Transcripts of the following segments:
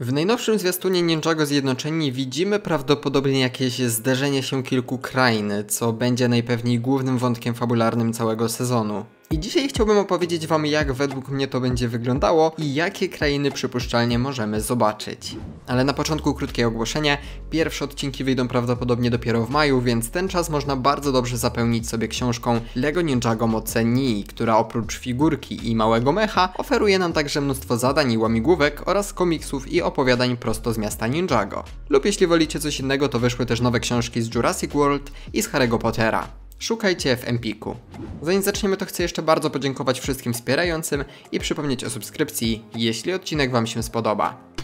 W najnowszym zwiastunie Ninjago Zjednoczeni widzimy prawdopodobnie jakieś zderzenie się kilku krain, co będzie najpewniej głównym wątkiem fabularnym całego sezonu. I dzisiaj chciałbym opowiedzieć Wam jak według mnie to będzie wyglądało i jakie krainy przypuszczalnie możemy zobaczyć. Ale na początku krótkie ogłoszenie, pierwsze odcinki wyjdą prawdopodobnie dopiero w maju, więc ten czas można bardzo dobrze zapełnić sobie książką LEGO Ninjago Moce Nii, która oprócz figurki i małego mecha oferuje nam także mnóstwo zadań i łamigłówek oraz komiksów i opowiadań prosto z miasta Ninjago. Lub jeśli wolicie coś innego to wyszły też nowe książki z Jurassic World i z Harry'ego Pottera. Szukajcie w Empiku. Zanim zaczniemy, to chcę jeszcze bardzo podziękować wszystkim wspierającym i przypomnieć o subskrypcji, jeśli odcinek Wam się spodoba.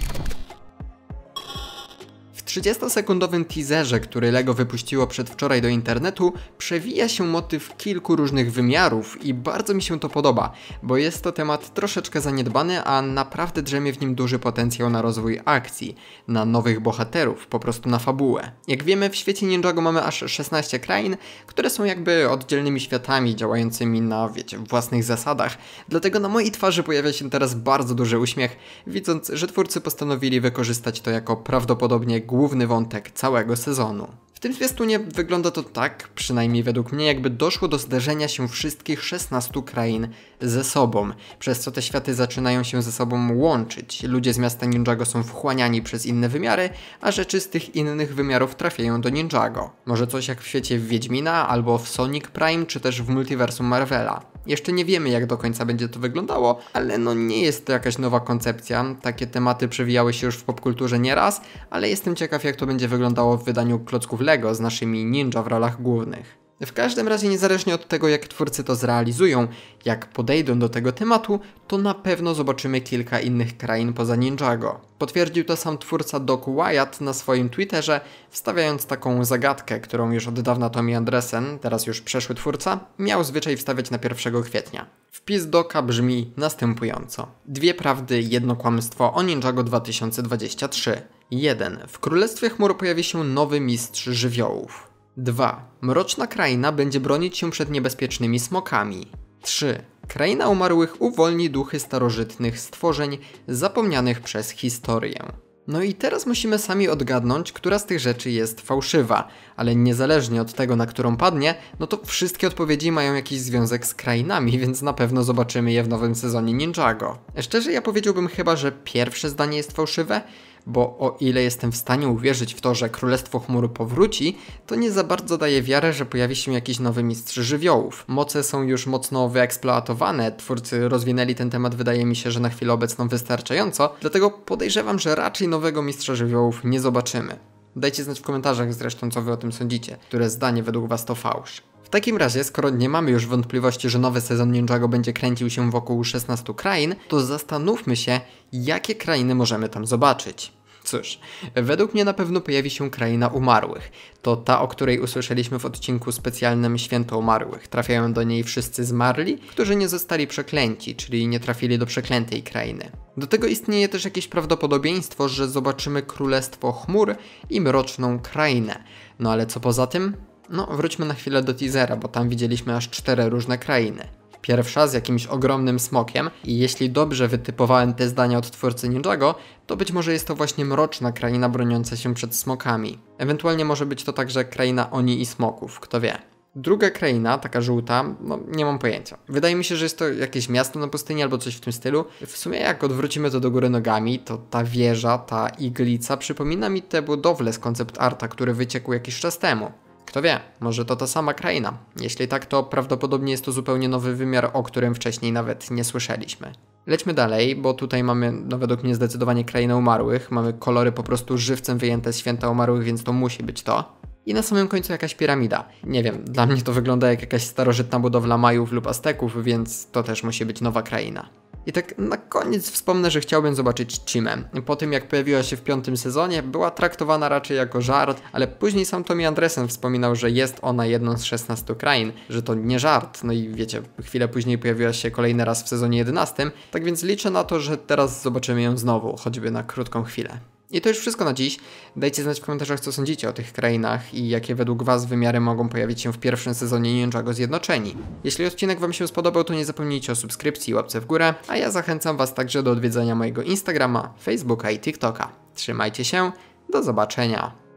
30-sekundowym teaserze, który LEGO wypuściło przedwczoraj do internetu, przewija się motyw kilku różnych wymiarów i bardzo mi się to podoba, bo jest to temat troszeczkę zaniedbany, a naprawdę drzemie w nim duży potencjał na rozwój akcji, na nowych bohaterów, po prostu na fabułę. Jak wiemy, w świecie Ninjago mamy aż 16 krain, które są jakby oddzielnymi światami działającymi na, wiecie, własnych zasadach, dlatego na mojej twarzy pojawia się teraz bardzo duży uśmiech, widząc, że twórcy postanowili wykorzystać to jako prawdopodobnie główny główny wątek całego sezonu. W tym zwiastunie wygląda to tak, przynajmniej według mnie, jakby doszło do zderzenia się wszystkich 16 krain ze sobą, przez co te światy zaczynają się ze sobą łączyć. Ludzie z miasta Ninjago są wchłaniani przez inne wymiary, a rzeczy z tych innych wymiarów trafiają do Ninjago. Może coś jak w świecie Wiedźmina, albo w Sonic Prime, czy też w multiversum Marvela. Jeszcze nie wiemy, jak do końca będzie to wyglądało, ale no nie jest to jakaś nowa koncepcja. Takie tematy przewijały się już w popkulturze nieraz, ale jestem ciekaw, jak to będzie wyglądało w wydaniu klocków LEGO z naszymi ninja w rolach głównych. W każdym razie, niezależnie od tego, jak twórcy to zrealizują, jak podejdą do tego tematu, to na pewno zobaczymy kilka innych krain poza Ninjago. Potwierdził to sam twórca Doc Wyatt na swoim Twitterze, wstawiając taką zagadkę, którą już od dawna Tommy Andresen, teraz już przeszły twórca, miał zwyczaj wstawiać na 1 kwietnia. Wpis Doka brzmi następująco. Dwie prawdy, jedno kłamstwo o Ninjago 2023. 1. W Królestwie Chmur pojawi się nowy mistrz żywiołów. 2. Mroczna kraina będzie bronić się przed niebezpiecznymi smokami. 3. Kraina umarłych uwolni duchy starożytnych stworzeń zapomnianych przez historię. No i teraz musimy sami odgadnąć, która z tych rzeczy jest fałszywa, ale niezależnie od tego, na którą padnie, no to wszystkie odpowiedzi mają jakiś związek z krainami, więc na pewno zobaczymy je w nowym sezonie Ninjago. Szczerze ja powiedziałbym chyba, że pierwsze zdanie jest fałszywe, bo o ile jestem w stanie uwierzyć w to, że Królestwo Chmury powróci, to nie za bardzo daje wiarę, że pojawi się jakiś nowy mistrz żywiołów. Moce są już mocno wyeksploatowane, twórcy rozwinęli ten temat wydaje mi się, że na chwilę obecną wystarczająco, dlatego podejrzewam, że raczej nowego mistrza żywiołów nie zobaczymy. Dajcie znać w komentarzach zresztą, co wy o tym sądzicie, które zdanie według was to fałsz takim razie, skoro nie mamy już wątpliwości, że nowy sezon Ninjago będzie kręcił się wokół 16 krain, to zastanówmy się, jakie krainy możemy tam zobaczyć. Cóż, według mnie na pewno pojawi się kraina umarłych. To ta, o której usłyszeliśmy w odcinku specjalnym Święto Umarłych. Trafiają do niej wszyscy zmarli, którzy nie zostali przeklęci, czyli nie trafili do przeklętej krainy. Do tego istnieje też jakieś prawdopodobieństwo, że zobaczymy Królestwo Chmur i Mroczną Krainę. No ale co poza tym? No, wróćmy na chwilę do teasera, bo tam widzieliśmy aż cztery różne krainy. Pierwsza z jakimś ogromnym smokiem i jeśli dobrze wytypowałem te zdania od twórcy Ninjago, to być może jest to właśnie mroczna kraina broniąca się przed smokami. Ewentualnie może być to także kraina oni i smoków, kto wie. Druga kraina, taka żółta, no nie mam pojęcia. Wydaje mi się, że jest to jakieś miasto na pustyni albo coś w tym stylu. W sumie jak odwrócimy to do góry nogami, to ta wieża, ta iglica przypomina mi te budowle z koncept arta, który wyciekł jakiś czas temu. Kto wie, może to ta sama kraina. Jeśli tak, to prawdopodobnie jest to zupełnie nowy wymiar, o którym wcześniej nawet nie słyszeliśmy. Lećmy dalej, bo tutaj mamy no według mnie zdecydowanie krainę umarłych, mamy kolory po prostu żywcem wyjęte z święta umarłych, więc to musi być to. I na samym końcu jakaś piramida. Nie wiem, dla mnie to wygląda jak jakaś starożytna budowla Majów lub Azteków, więc to też musi być nowa kraina. I tak na koniec wspomnę, że chciałbym zobaczyć Chimę. Po tym jak pojawiła się w piątym sezonie, była traktowana raczej jako żart, ale później sam Tommy Andresen wspominał, że jest ona jedną z 16 krain, że to nie żart. No i wiecie, chwilę później pojawiła się kolejny raz w sezonie 11, tak więc liczę na to, że teraz zobaczymy ją znowu, choćby na krótką chwilę. I to już wszystko na dziś. Dajcie znać w komentarzach, co sądzicie o tych krainach i jakie według Was wymiary mogą pojawić się w pierwszym sezonie Ninjago Zjednoczeni. Jeśli odcinek Wam się spodobał, to nie zapomnijcie o subskrypcji i łapce w górę, a ja zachęcam Was także do odwiedzania mojego Instagrama, Facebooka i TikToka. Trzymajcie się, do zobaczenia!